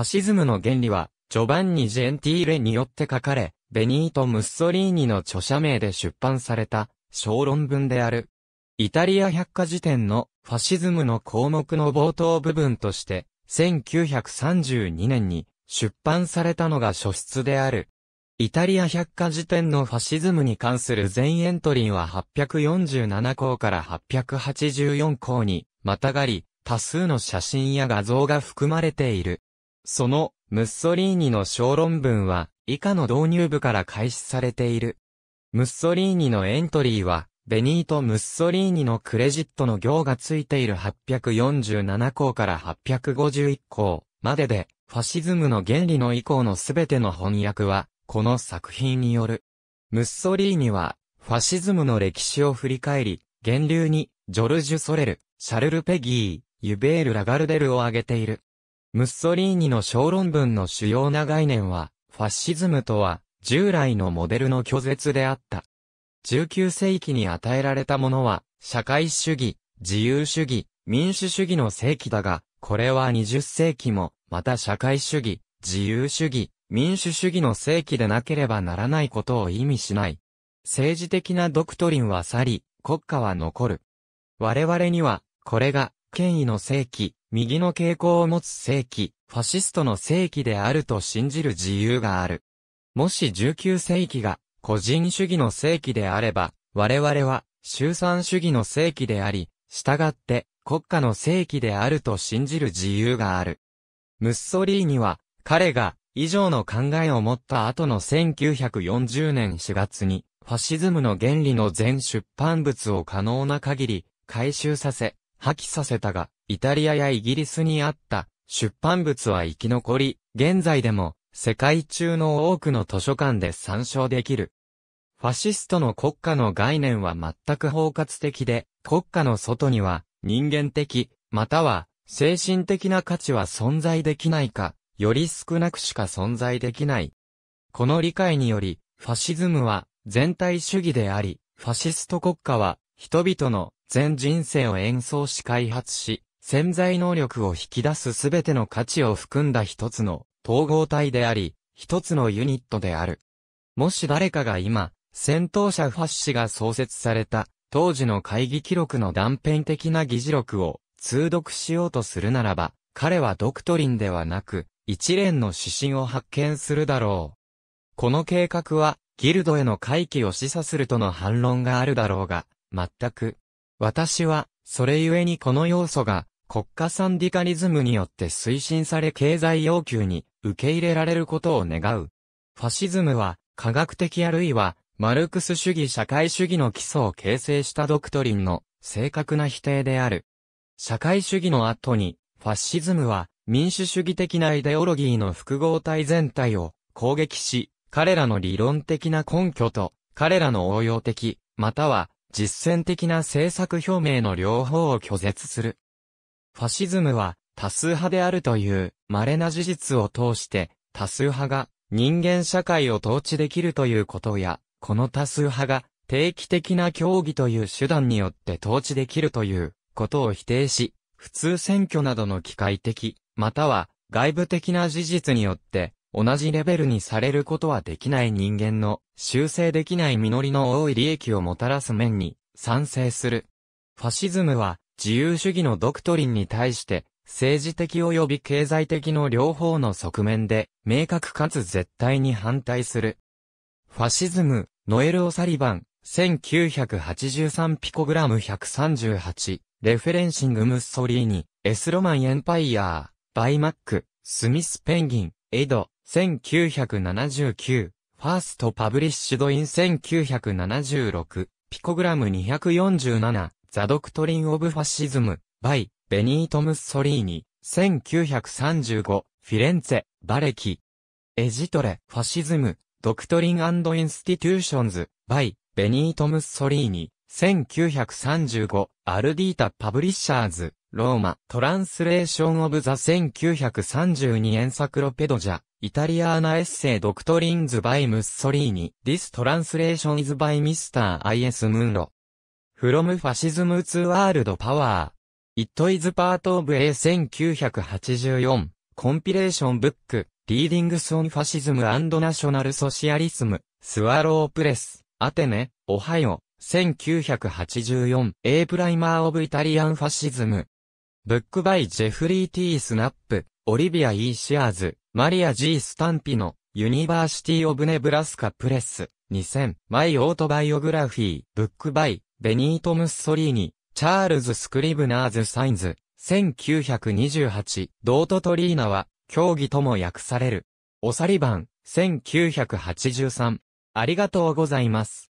ファシズムの原理は、ジョバンニ・ジェンティーレによって書かれ、ベニート・ムッソリーニの著者名で出版された、小論文である。イタリア百科事典のファシズムの項目の冒頭部分として、1932年に出版されたのが書出である。イタリア百科事典のファシズムに関する全エントリーは847項から884項にまたがり、多数の写真や画像が含まれている。その、ムッソリーニの小論文は、以下の導入部から開始されている。ムッソリーニのエントリーは、ベニート・ムッソリーニのクレジットの行がついている847項から851項までで、ファシズムの原理の以降のすべての翻訳は、この作品による。ムッソリーニは、ファシズムの歴史を振り返り、源流に、ジョルジュ・ソレル、シャルル・ペギー、ユベール・ラガルデルを挙げている。ムッソリーニの小論文の主要な概念は、ファッシズムとは、従来のモデルの拒絶であった。19世紀に与えられたものは、社会主義、自由主義、民主主義の世紀だが、これは20世紀も、また社会主義、自由主義、民主主義の世紀でなければならないことを意味しない。政治的なドクトリンは去り、国家は残る。我々には、これが、権威の世紀、右の傾向を持つ正規、ファシストの正規であると信じる自由がある。もし19世紀が個人主義の正規であれば、我々は、集産主義の正規であり、従って、国家の正規であると信じる自由がある。ムッソリーニは、彼が、以上の考えを持った後の1940年4月に、ファシズムの原理の全出版物を可能な限り、回収させ、破棄させたが、イタリアやイギリスにあった出版物は生き残り、現在でも世界中の多くの図書館で参照できる。ファシストの国家の概念は全く包括的で、国家の外には人間的、または精神的な価値は存在できないか、より少なくしか存在できない。この理解により、ファシズムは全体主義であり、ファシスト国家は人々の全人生を演奏し開発し、潜在能力を引き出すすべての価値を含んだ一つの統合体であり、一つのユニットである。もし誰かが今、戦闘者ファッシが創設された、当時の会議記録の断片的な議事録を通読しようとするならば、彼はドクトリンではなく、一連の指針を発見するだろう。この計画は、ギルドへの回帰を示唆するとの反論があるだろうが、全く、私は、それゆえにこの要素が、国家サンディカリズムによって推進され経済要求に受け入れられることを願う。ファシズムは、科学的あるいは、マルクス主義社会主義の基礎を形成したドクトリンの正確な否定である。社会主義の後に、ファシズムは民主主義的なイデオロギーの複合体全体を攻撃し、彼らの理論的な根拠と、彼らの応用的、または実践的な政策表明の両方を拒絶する。ファシズムは多数派であるという稀な事実を通して多数派が人間社会を統治できるということや、この多数派が定期的な協議という手段によって統治できるということを否定し、普通選挙などの機械的、または外部的な事実によって同じレベルにされることはできない人間の修正できない実りの多い利益をもたらす面に賛成する。ファシズムは自由主義のドクトリンに対して政治的及び経済的の両方の側面で明確かつ絶対に反対する。ファシズム、ノエル・オサリバン、1983ピコグラム138、レフェレンシング・ムッソリーニ、エスロマン・エンパイアー、バイマック、スミス・ペンギン、エド、1979、ファーストパブリッシュドイン1976、ピコグラム247、ザドクトリンオブファシズム、バイ、ベニート・ムッソリーニ、1935、フィレンツェ、バレキ、エジトレ、ファシズム、ドクトリンインスティテューションズ、バイ、ベニート・ムッソリーニ、1935、アルディータ・パブリッシャーズ、ローマ、トランスレーション・オブ・ザ・1932エンサクロペドジャ、イタリアーナエッセイドクトリンズバイムッソリーニ、This translation is by Mr. I.S. ムンロ From Fascism to World Power. It is part of a 1984, compilation book, Readings on Fascism and National Socialism, スワロープレスアテネ、オハイオ、1984, A Primer of Italian Fascism. Book by Jeffrey T. Snap, オリビア E. シアーズ。マリア G. スタンピの、ユニバーシティオブネブラスカプレス、2000、マイオートバイオグラフィー、ブックバイ、ベニート・ムッソリーニ、チャールズ・スクリブナーズ・サインズ、1928、ドート・トリーナは、競技とも訳される。おさり版、1983。ありがとうございます。